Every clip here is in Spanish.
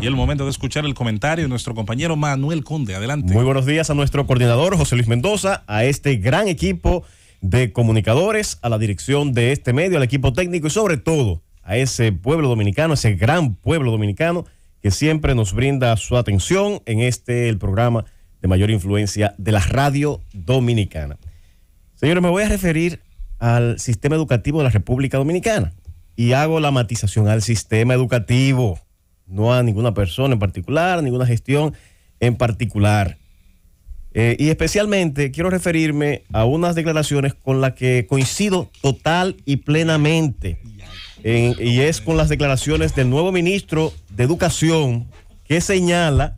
Y el momento de escuchar el comentario de nuestro compañero Manuel Conde. Adelante. Muy buenos días a nuestro coordinador José Luis Mendoza, a este gran equipo de comunicadores, a la dirección de este medio, al equipo técnico y sobre todo a ese pueblo dominicano, ese gran pueblo dominicano que siempre nos brinda su atención en este el programa de mayor influencia de la radio dominicana. Señores, me voy a referir al sistema educativo de la República Dominicana y hago la matización al sistema educativo no a ninguna persona en particular, ninguna gestión en particular. Eh, y especialmente quiero referirme a unas declaraciones con las que coincido total y plenamente. y es con las declaraciones del nuevo ministro de Educación que señala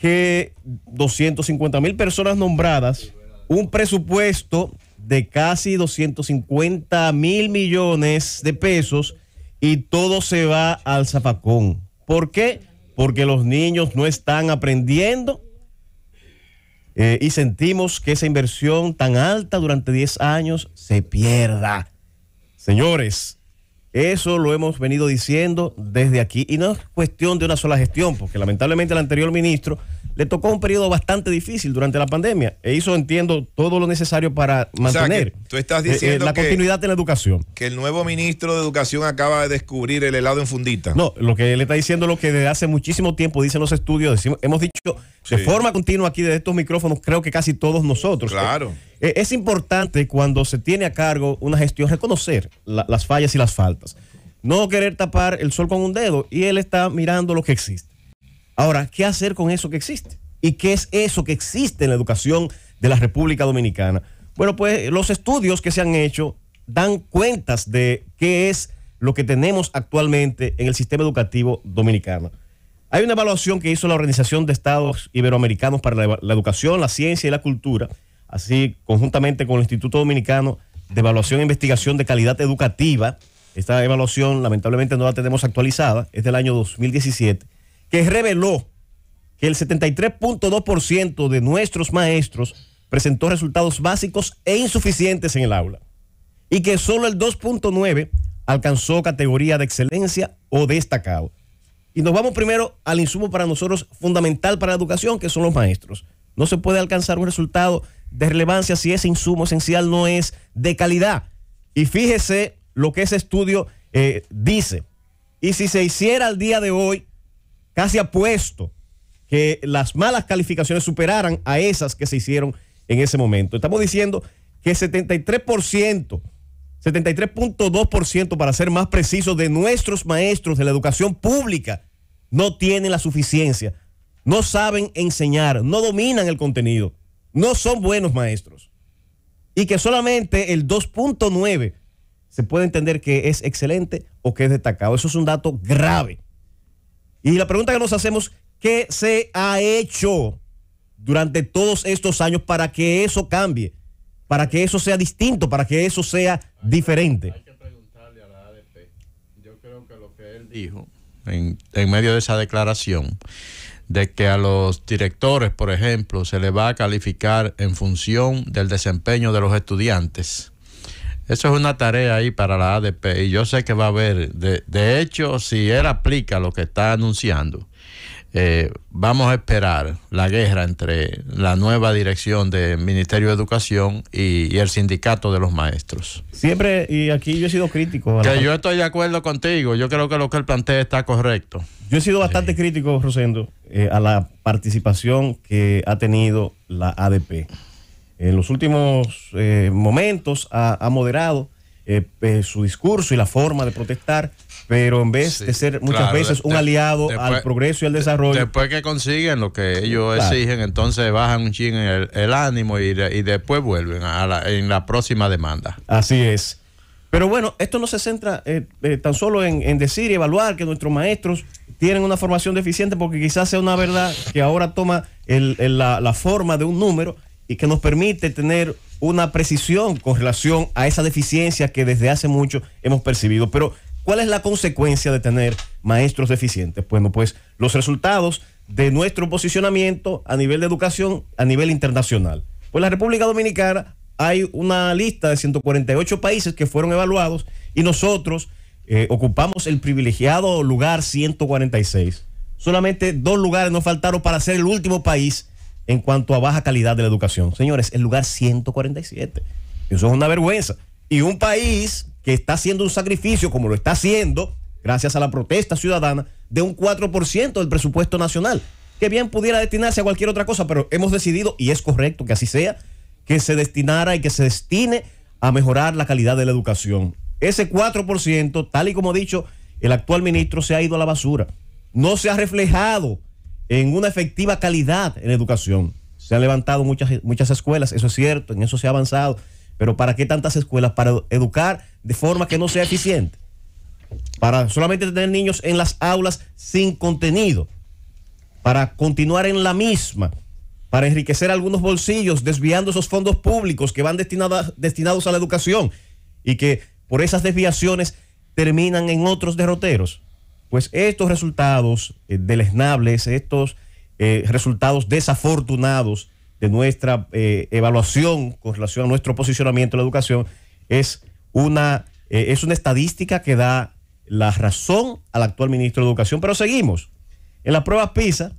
que 250 mil personas nombradas, un presupuesto de casi 250 mil millones de pesos y todo se va al zapacón. ¿Por qué? Porque los niños no están aprendiendo eh, y sentimos que esa inversión tan alta durante 10 años se pierda. Señores, eso lo hemos venido diciendo desde aquí y no es cuestión de una sola gestión, porque lamentablemente el anterior ministro le tocó un periodo bastante difícil durante la pandemia e hizo, entiendo, todo lo necesario para mantener tú estás eh, eh, la continuidad de la educación. Que el nuevo ministro de Educación acaba de descubrir el helado en fundita. No, lo que él está diciendo es lo que desde hace muchísimo tiempo dicen los estudios, hemos dicho de forma continua aquí desde estos micrófonos, creo que casi todos nosotros. Claro. Eh, es importante cuando se tiene a cargo una gestión reconocer las fallas y las faltas. No querer tapar el sol con un dedo y él está mirando lo que existe. Ahora, ¿qué hacer con eso que existe? ¿Y qué es eso que existe en la educación de la República Dominicana? Bueno, pues los estudios que se han hecho dan cuentas de qué es lo que tenemos actualmente en el sistema educativo dominicano. Hay una evaluación que hizo la Organización de Estados Iberoamericanos para la, Educación, la Ciencia y la Cultura, así conjuntamente con el Instituto Dominicano de Evaluación e Investigación de Calidad Educativa. Esta evaluación lamentablemente no la tenemos actualizada, es del año 2017 que reveló que el 73.2% de nuestros maestros presentó resultados básicos e insuficientes en el aula y que solo el 2.9 alcanzó categoría de excelencia o destacado. Y nos vamos primero al insumo para nosotros fundamental para la educación, que son los maestros. No se puede alcanzar un resultado de relevancia si ese insumo esencial no es de calidad. Y fíjese lo que ese estudio eh, dice. Y si se hiciera al día de hoy, casi apuesto que las malas calificaciones superaran a esas que se hicieron en ese momento. Estamos diciendo que 73%, 73.2% para ser más preciso, de nuestros maestros de la educación pública no tienen la suficiencia, no saben enseñar, no dominan el contenido, no son buenos maestros. Y que solamente el 2.9 se puede entender que es excelente o que es destacado. Eso es un dato grave y la pregunta que nos hacemos, ¿qué se ha hecho durante todos estos años para que eso cambie? Para que eso sea distinto, para que eso sea diferente. Hay que preguntarle a la ADP. Yo creo que lo que él dijo en, en medio de esa declaración de que a los directores, por ejemplo, se le va a calificar en función del desempeño de los estudiantes eso es una tarea ahí para la ADP y yo sé que va a haber, de, hecho, si él aplica lo que está anunciando, eh, vamos a esperar la guerra entre la nueva dirección del Ministerio de Educación y, el sindicato de los maestros. Siempre, y aquí yo he sido crítico. Que yo estoy de acuerdo contigo, yo creo que lo que él plantea está correcto. Yo he sido bastante eh. crítico, Rosendo, eh, a la participación que ha tenido la ADP en los últimos eh, momentos ha, moderado eh, eh, su discurso y la forma de protestar, pero en vez de ser muchas veces un aliado al progreso y al desarrollo. Después que consiguen lo que ellos exigen, entonces bajan un ching el, el, ánimo y, después vuelven en la próxima demanda. Así es. Pero bueno, esto no se centra tan solo en, decir y evaluar que nuestros maestros tienen una formación deficiente, porque quizás sea una verdad que ahora toma la, la, forma de un número, y que nos permite tener una precisión con relación a esa deficiencia que desde hace mucho hemos percibido. Pero, ¿cuál es la consecuencia de tener maestros deficientes? Bueno, pues los resultados de nuestro posicionamiento a nivel de educación, a nivel internacional. Pues la República Dominicana hay una lista de 148 países que fueron evaluados y nosotros eh, ocupamos el privilegiado lugar 146. Solamente dos lugares nos faltaron para ser el último país en cuanto a baja calidad de la educación. Señores, el lugar 147. Eso es una vergüenza. Y un país que está haciendo un sacrificio, como lo está haciendo, gracias a la protesta ciudadana, de un 4% del presupuesto nacional, que bien pudiera destinarse a cualquier otra cosa, pero hemos decidido, y es correcto que así sea, que se destinara y que se destine a mejorar la calidad de la educación. Ese 4%, tal y como ha dicho el actual ministro, se ha ido a la basura. No se ha reflejado en una efectiva calidad en educación. Se han levantado muchas, muchas escuelas, eso es cierto, en eso se ha avanzado, pero ¿para qué tantas escuelas? Para educar de forma que no sea eficiente. Para solamente tener niños en las aulas sin contenido. Para continuar en la misma. Para enriquecer algunos bolsillos, desviando esos fondos públicos que van destinados a la educación y que por esas desviaciones terminan en otros derroteros pues estos resultados eh, estos eh, resultados desafortunados de nuestra eh, evaluación con relación a nuestro posicionamiento en la educación, es una, es una estadística que da la razón al actual ministro de Educación. Pero seguimos. En la prueba PISA,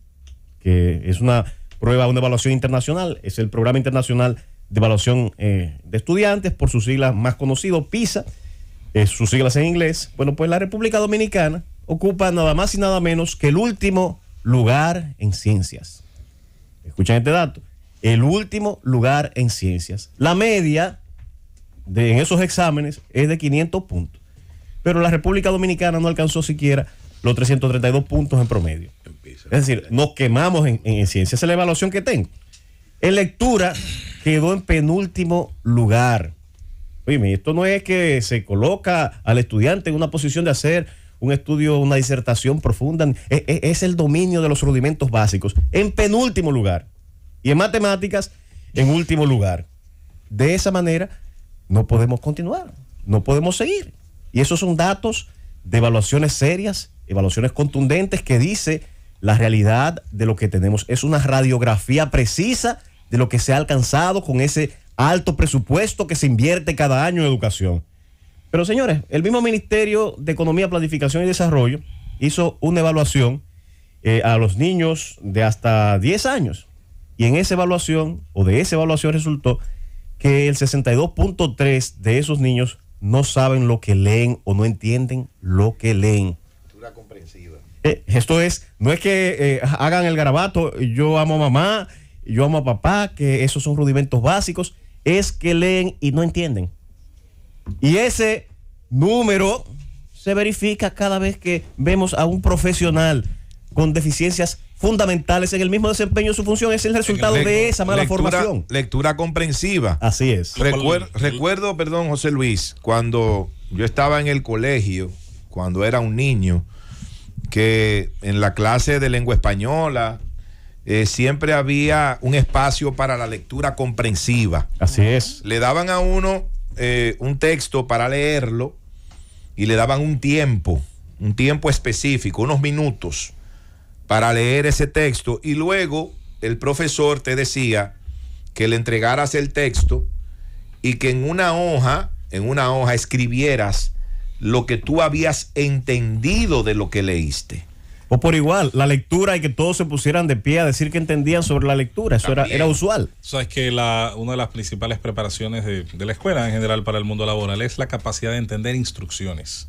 que es una prueba, una evaluación internacional, es el programa internacional de evaluación de estudiantes, por sus siglas más conocido, PISA, sus siglas en inglés. Bueno, pues la República Dominicana ocupa nada más y nada menos que el último lugar en ciencias. Escuchen este dato. El último lugar en ciencias. La media de, en esos exámenes es de 500 puntos. Pero la República Dominicana no alcanzó siquiera los 332 puntos en promedio. Es decir, nos quemamos en, en ciencias. Esa es la evaluación que tengo. En lectura quedó en penúltimo lugar. Oye, esto no es que se coloca al estudiante en una posición de hacer un estudio, una disertación profunda, e, e, es, el dominio de los rudimentos básicos. En penúltimo lugar. Y en matemáticas, en último lugar. De esa manera, no podemos continuar, no podemos seguir. Y esos son datos de evaluaciones serias, evaluaciones contundentes que dice la realidad de lo que tenemos. Es una radiografía precisa de lo que se ha alcanzado con ese alto presupuesto que se invierte cada año en educación. Pero señores, el mismo Ministerio de Economía, Planificación y Desarrollo hizo una evaluación eh, a los niños de hasta 10 años. Y en esa evaluación, o de esa evaluación resultó que el 62.3 de esos niños no saben lo que leen o no entienden lo que leen. Eh, esto es, no es que eh, hagan el garabato, yo amo a mamá, yo amo a papá, que esos son rudimentos básicos, es que leen y no entienden. Y ese número se verifica cada vez que vemos a un profesional con deficiencias fundamentales en el mismo desempeño de su función. Es el resultado de esa mala formación. Lectura comprensiva. Así es. recuerdo, perdón, José Luis, cuando yo estaba en el colegio, cuando era un niño, que en la clase de lengua española eh, siempre había un espacio para la lectura comprensiva. Así es. Le daban a uno eh, un texto para leerlo y le daban un tiempo, un tiempo específico, unos minutos para leer ese texto y luego el profesor te decía que le entregaras el texto y que en una hoja, en una hoja escribieras lo que tú habías entendido de lo que leíste o por igual, la lectura y que todos se pusieran de pie a decir que entendían sobre la lectura. Eso era, era usual. Sabes que una de las principales preparaciones de, la escuela en general para el mundo laboral es la capacidad de entender instrucciones.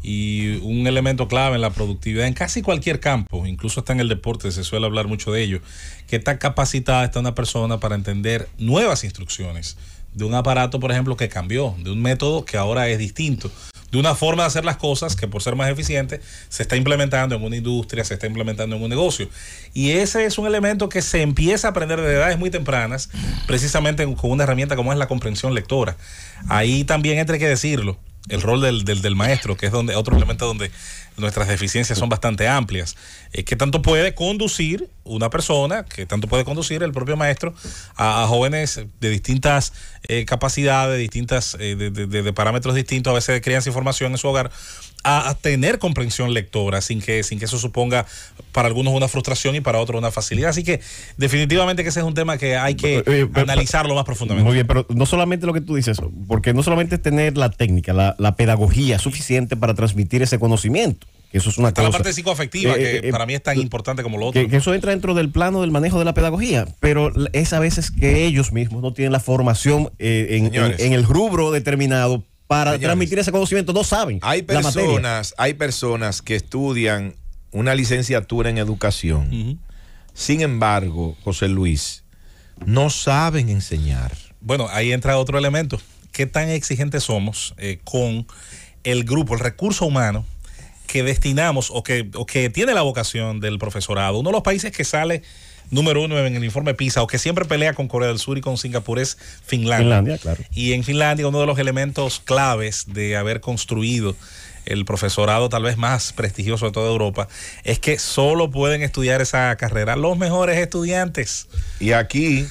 Y un elemento clave en la productividad en casi cualquier campo, incluso hasta en el deporte, se suele hablar mucho de ello, que tan capacitada está una persona para entender nuevas instrucciones de un aparato, por ejemplo, que cambió, de un método que ahora es distinto de una forma de hacer las cosas que por ser más eficiente se está implementando en una industria, se está implementando en un negocio. Y ese es un elemento que se empieza a aprender desde edades muy tempranas, precisamente con una herramienta como es la comprensión lectora. Ahí también entre que decirlo el rol del, del, maestro, que es donde otro elemento donde nuestras deficiencias son bastante amplias. es eh, ¿Qué tanto puede conducir una persona, que tanto puede conducir el propio maestro a, jóvenes de distintas eh, capacidades, distintas, eh, de, de, parámetros distintos, a veces de crianza y formación en su hogar, a, tener comprensión lectora sin que, sin que eso suponga para algunos una frustración y para otros una facilidad. Así que definitivamente que ese es un tema que hay que eh, eh, eh, analizarlo más profundamente. Muy bien, pero no solamente lo que tú dices, porque no solamente es tener la técnica, la, pedagogía suficiente para transmitir ese conocimiento. eso es una Está la parte psicoafectiva, que para mí es tan importante como lo otro. Que, eso entra dentro del plano del manejo de la pedagogía, pero es a veces que ellos mismos no tienen la formación en el rubro determinado para transmitir ese conocimiento. No saben. Hay personas, hay personas que estudian una licenciatura en educación. Sin embargo, José Luis, no saben enseñar. Bueno, ahí entra otro elemento. ¿Qué tan exigentes somos eh, con el grupo, el recurso humano que destinamos o que, o que tiene la vocación del profesorado? Uno de los países que sale número uno en el informe PISA o que siempre pelea con Corea del Sur y con Singapur es Finlandia. Finlandia claro. Y en Finlandia uno de los elementos claves de haber construido el profesorado tal vez más prestigioso de toda Europa, es que solo pueden estudiar esa carrera los mejores estudiantes. Y aquí,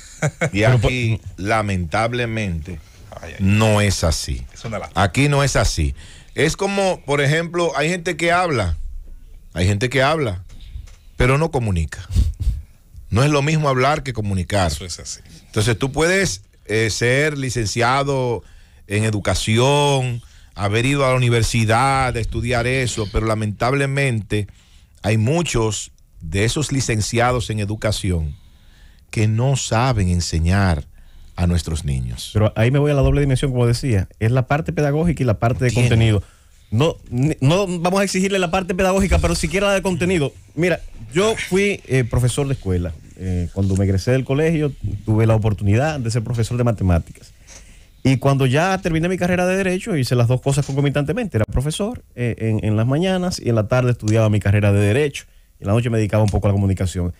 y aquí pues, lamentablemente, no es así. aquí no es así. Es como, por ejemplo, hay gente que habla, hay gente que habla, pero no comunica. No es lo mismo hablar que comunicar. Eso es así. Entonces tú puedes eh, ser licenciado en educación, haber ido a la universidad, estudiar eso, pero lamentablemente hay muchos de esos licenciados en educación que no saben enseñar a nuestros niños. Pero ahí me voy a la doble dimensión, como decía, es la parte pedagógica y la parte de contenido. No, no vamos a exigirle la parte pedagógica, pero siquiera la de contenido. Mira, yo fui eh, profesor de escuela eh, cuando me egresé del colegio, tuve la oportunidad de ser profesor de matemáticas. Y cuando ya terminé mi carrera de Derecho, hice las dos cosas concomitantemente. Era profesor eh, en, las mañanas y en la tarde estudiaba mi carrera de Derecho. Y en la noche me dedicaba un poco a la comunicación.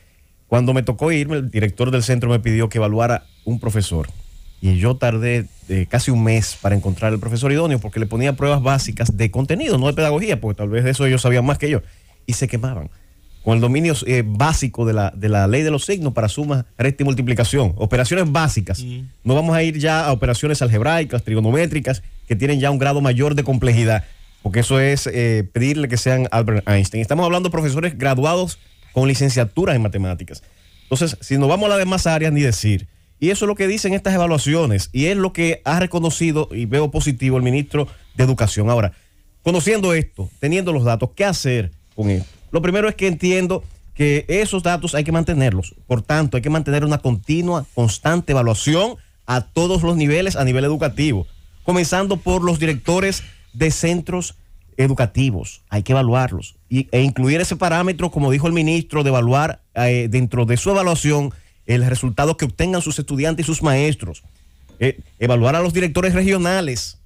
Cuando me tocó irme, el director del centro me pidió que evaluara un profesor. Y yo tardé eh, casi un mes para encontrar el profesor idóneo porque le ponía pruebas básicas de contenido, no de pedagogía, porque tal vez de eso ellos sabían más que yo. Y se quemaban con el dominio eh, básico de la, ley de los signos para suma, resta y multiplicación. Operaciones básicas. Mm. No vamos a ir ya a operaciones algebraicas, trigonométricas, que tienen ya un grado mayor de complejidad, porque eso es eh, pedirle que sean Albert Einstein. Estamos hablando de profesores graduados con licenciaturas en matemáticas. Entonces, si no vamos a las demás áreas, ni decir. Y eso es lo que dicen estas evaluaciones y es lo que ha reconocido y veo positivo el ministro de Educación. Ahora, conociendo esto, teniendo los datos, ¿qué hacer con esto? Lo primero es que entiendo que esos datos hay que mantenerlos. Por tanto, hay que mantener una continua, constante evaluación a todos los niveles, a nivel educativo, comenzando por los directores de centros educativos. Hay que evaluarlos e incluir ese parámetro, como dijo el ministro, de evaluar eh, dentro de su evaluación el resultado que obtengan sus estudiantes y sus maestros. Eh, evaluar a los directores regionales,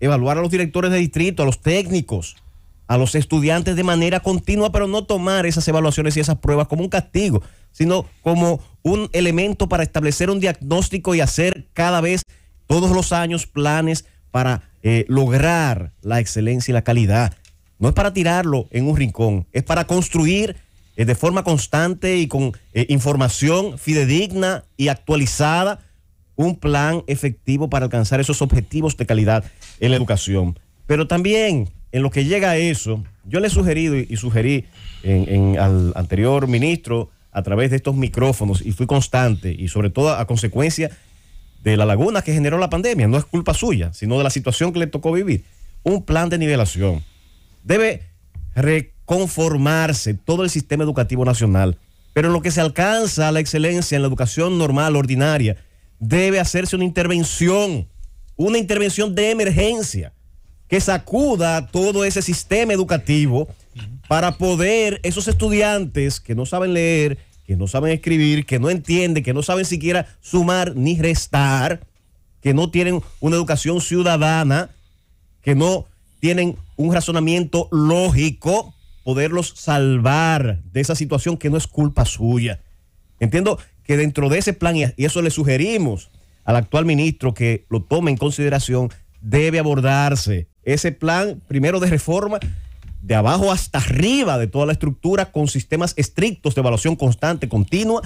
evaluar a los directores de distrito, a los técnicos, a los estudiantes de manera continua, pero no tomar esas evaluaciones y esas pruebas como un castigo, sino como un elemento para establecer un diagnóstico y hacer cada vez, todos los años, planes para eh, lograr la excelencia y la calidad. No es para tirarlo en un rincón, es para construir eh, de forma constante y con eh, información fidedigna y actualizada un plan efectivo para alcanzar esos objetivos de calidad en la educación. Pero también en lo que llega a eso, yo le he sugerido y, sugerí en, al anterior ministro a través de estos micrófonos y fui constante y sobre todo a consecuencia de la laguna que generó la pandemia, no es culpa suya, sino de la situación que le tocó vivir, un plan de nivelación. Debe reconformarse todo el sistema educativo nacional, pero en lo que se alcanza a la excelencia en la educación normal, ordinaria, debe hacerse una intervención, una intervención de emergencia que sacuda todo ese sistema educativo para poder esos estudiantes que no saben leer, que no saben escribir, que no entienden, que no saben siquiera sumar ni restar, que no tienen una educación ciudadana, que no tienen un razonamiento lógico, poderlos salvar de esa situación que no es culpa suya. Entiendo que dentro de ese plan, y eso le sugerimos al actual ministro que lo tome en consideración, debe abordarse. Ese plan, primero de reforma, de abajo hasta arriba de toda la estructura, con sistemas estrictos de evaluación constante, continua,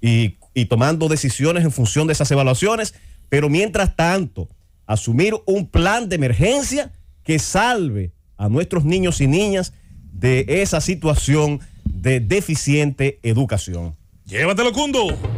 y, tomando decisiones en función de esas evaluaciones. Pero mientras tanto, asumir un plan de emergencia que salve a nuestros niños y niñas de esa situación de deficiente educación. Llévatelo, Cundo.